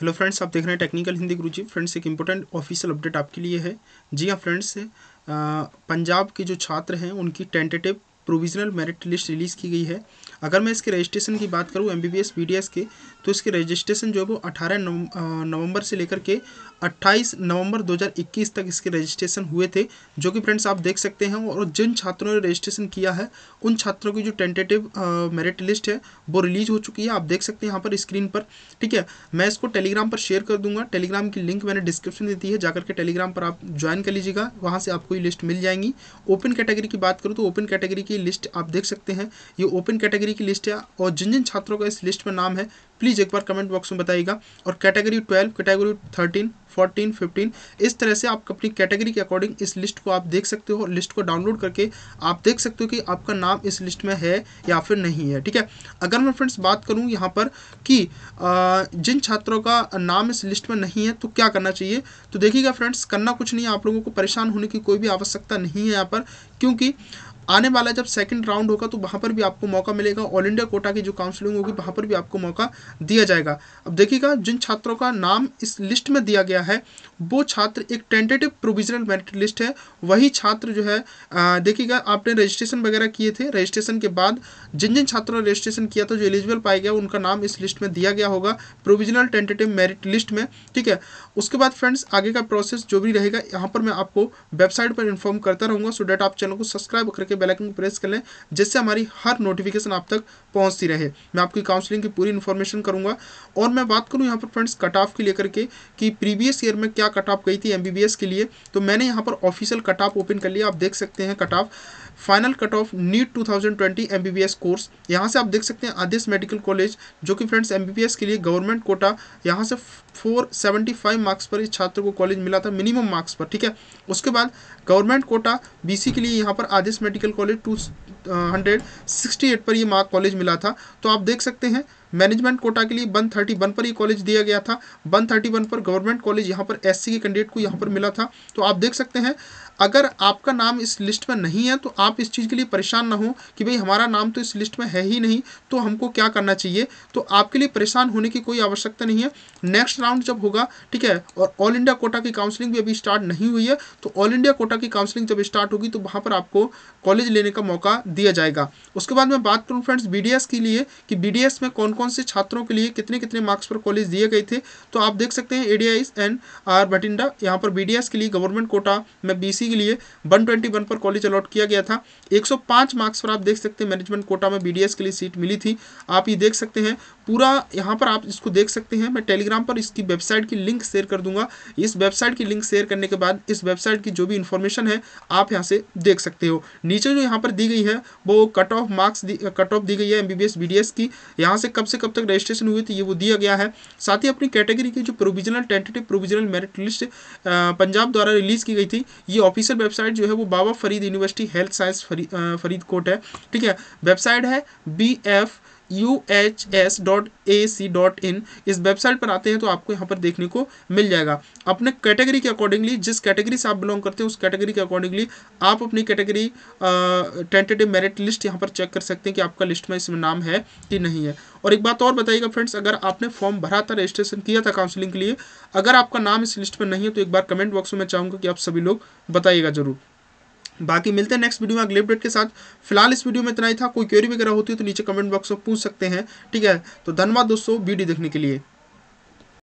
hello friends आप देख रहे हैं टेक्निकल हिंदी गुरुजी फ्रेंड्स एक इम्पोर्टेंट ऑफिशियल अपडेट आपके लिए है जी हाँ फ्रेंड्स पंजाब के जो छात्र हैं उनकी tentative provisional merit list release की गई है अगर मैं इसके रजिस्ट्रेशन की बात करूँ एम बी के तो इसके रजिस्ट्रेशन जो है वो अठारह नवंबर से लेकर के 28 नवंबर 2021 तक इसके रजिस्ट्रेशन हुए थे जो कि फ्रेंड्स आप देख सकते हैं और जिन छात्रों ने रजिस्ट्रेशन किया है उन छात्रों की जो टेंटेटिव मेरिट लिस्ट है वो रिलीज हो चुकी है आप देख सकते हैं यहाँ पर स्क्रीन पर ठीक है मैं इसको टेलीग्राम पर शेयर कर दूंगा टेलीग्राम की लिंक मैंने डिस्क्रिप्शन में दी है जाकर के टेलीग्राम पर आप ज्वाइन कर लीजिएगा वहाँ से आपको ये लिस्ट मिल जाएंगी ओपन कैटेगरी की बात करूँ तो ओपन कैटेगरी की लिस्ट आप देख सकते हैं ये ओपन कैटेगरी कैटेगरी की लिस्ट है और जिन जिन छात्रों का इस लिस्ट में नाम है प्लीज़ एक बार कमेंट बॉक्स में बताइएगा और category twelve category thirteen fourteen fifteen इस तरह से आप अपनी कैटेगरी के अकॉर्डिंग इस लिस्ट को आप देख सकते हो लिस्ट को डाउनलोड करके आप देख सकते हो कि आपका नाम इस लिस्ट में है या फिर नहीं है ठीक है अगर मैं फ्रेंड्स बात करूँ यहाँ पर कि जिन छात्रों का नाम इस लिस्ट में नहीं है तो क्या करना चाहिए तो देखिएगा फ्रेंड्स करना कुछ नहीं आप लोगों को परेशान होने की कोई भी आवश्यकता नहीं है यहाँ पर क्योंकि आने वाला जब सेकंड राउंड होगा तो वहां पर भी आपको मौका मिलेगा ऑल इंडिया कोटा की जो काउंसलिंग होगी वहां पर भी आपको मौका दिया जाएगा अब देखिएगा जिन छात्रों का नाम इस लिस्ट में दिया गया है वो छात्र एक टेंटेटिव प्रोविजनल मेरिट लिस्ट है वही छात्र जो है देखिएगा आपने रजिस्ट्रेशन वगैरह किए थे रजिस्ट्रेशन के बाद जिन जिन छात्रों ने रजिस्ट्रेशन किया था जो एलिजिबल पाया गया उनका नाम इस लिस्ट में दिया गया होगा प्रोविजनल टेंटेटिव मेरिट लिस्ट में ठीक है उसके बाद फ्रेंड्स आगे का प्रोसेस जो भी रहेगा यहाँ पर मैं आपको वेबसाइट पर इन्फॉर्म करता रहूँगा सो डेट आप चैनल को सब्सक्राइब करके बेल आइकन को प्रेस कर लें जिससे हमारी हर नोटिफिकेशन आप तक पहुंचती रहे मैं आपकी काउंसलिंग की पूरी इन्फॉर्मेशन करूंगा और मैं बात करूं यहाँ पर फ्रेंड्स कट ऑफ की लेकर के कि प्रीवियस ईयर में क्या कट ऑफ गई थी एम के लिए तो मैंने यहाँ पर ऑफिशियल कट ऑफ ओपन कर लिया आप देख सकते हैं cut off final cut off NEET 2020 score यहाँ से आप देख सकते हैं आदेश मेडिकल कॉलेज जो कि फ्रेंड्स एस के लिए गवर्नमेंट कोटा यहाँ से 475 मार्क्स पर इस छात्र को कॉलेज मिला था मिनिमम मार्क्स पर ठीक है उसके बाद गवर्नमेंट कोटा सी के लिए यहाँ पर Adesh medical college two hundred sixty eight पर ये मार्क कॉलेज मिला था तो आप देख सकते हैं मैनेजमेंट कोटा के लिए वन थर्टी वन पर ये कॉलेज दिया गया था वन थर्टी वन पर गवर्नमेंट कॉलेज यहाँ पर एससी के कैंडिडेट को यहाँ पर मिला था तो आप देख सकते हैं अगर आपका नाम इस लिस्ट में नहीं है तो आप इस चीज़ के लिए परेशान ना हो कि भाई हमारा नाम तो इस लिस्ट में है ही नहीं तो हमको क्या करना चाहिए तो आपके लिए परेशान होने की कोई आवश्यकता नहीं है नेक्स्ट राउंड जब होगा ठीक है और ऑल इंडिया कोटा की काउंसलिंग भी अभी स्टार्ट नहीं हुई है तो ऑल इंडिया कोटा की काउंसलिंग जब स्टार्ट होगी तो वहाँ पर आपको कॉलेज लेने का मौका दिया जाएगा उसके बाद मैं बात करूँ फ्रेंड्स बी के लिए कि बी में कौन कौन से छात्रों के लिए कितने कितने मार्क्स पर कॉलेज दिए गए थे तो आप देख सकते हैं ए एंड आर बटिंडा यहाँ पर बी के लिए गवर्नमेंट कोटा में बी के लिए 121 पर कॉलेज अलॉट किया गया था 105 मार्क्स पर आप देख सकते हैं मैनेजमेंट कोटा में बीडीएस के लिए सीट मिली थी आप ये देख सकते हैं पूरा यहाँ पर आप इसको देख सकते हैं मैं टेलीग्राम पर इसकी वेबसाइट की लिंक शेयर कर दूंगा इस वेबसाइट की लिंक शेयर करने के बाद इस वेबसाइट की जो भी इन्फॉर्मेशन है आप यहाँ से देख सकते हो नीचे जो यहाँ पर दी गई है वो cut off marks cut off दी गई है एम बी की यहाँ से कब से कब तक रजिस्ट्रेशन हुई थी ये वो दिया गया है साथ ही अपनी कैटेगरी की जो provisional tentative provisional merit list Punjab द्वारा रिलीज़ की गई थी ये ऑफिशियल वेबसाइट जो है वो Baba Farid university health science Faridkot है ठीक है वेबसाइट है B F U H S dot A C dot in इस वेबसाइट पर आते हैं तो आपको यहाँ पर देखने को मिल जाएगा अपने कैटेगरी के अकॉर्डिंगली जिस कैटेगरी से आप बिलोंग करते हैं उस कैटेगरी के अकॉर्डिंगली आप अपनी कैटेगरी टेंटेटिव मेरिट लिस्ट यहाँ पर चेक कर सकते हैं कि आपका लिस्ट में इसमें नाम है कि नहीं है और एक बात और बताइएगा फ्रेंड्स अगर आपने फॉर्म भरा था रजिस्ट्रेशन किया था काउंसिलिंग के लिए अगर आपका नाम इस लिस्ट में नहीं है तो एक बार कमेंट बॉक्स में मैं चाहूँगा कि आप सभी लोग बताइएगा जरूर बाकी मिलते हैं नेक्स्ट वीडियो में अगले अपडेट के साथ फिलहाल इस वीडियो में इतना ही था कोई क्वेरी वगैरह होती है तो नीचे कमेंट बॉक्स में पूछ सकते हैं ठीक है तो धन्यवाद दोस्तों वीडियो देखने के लिए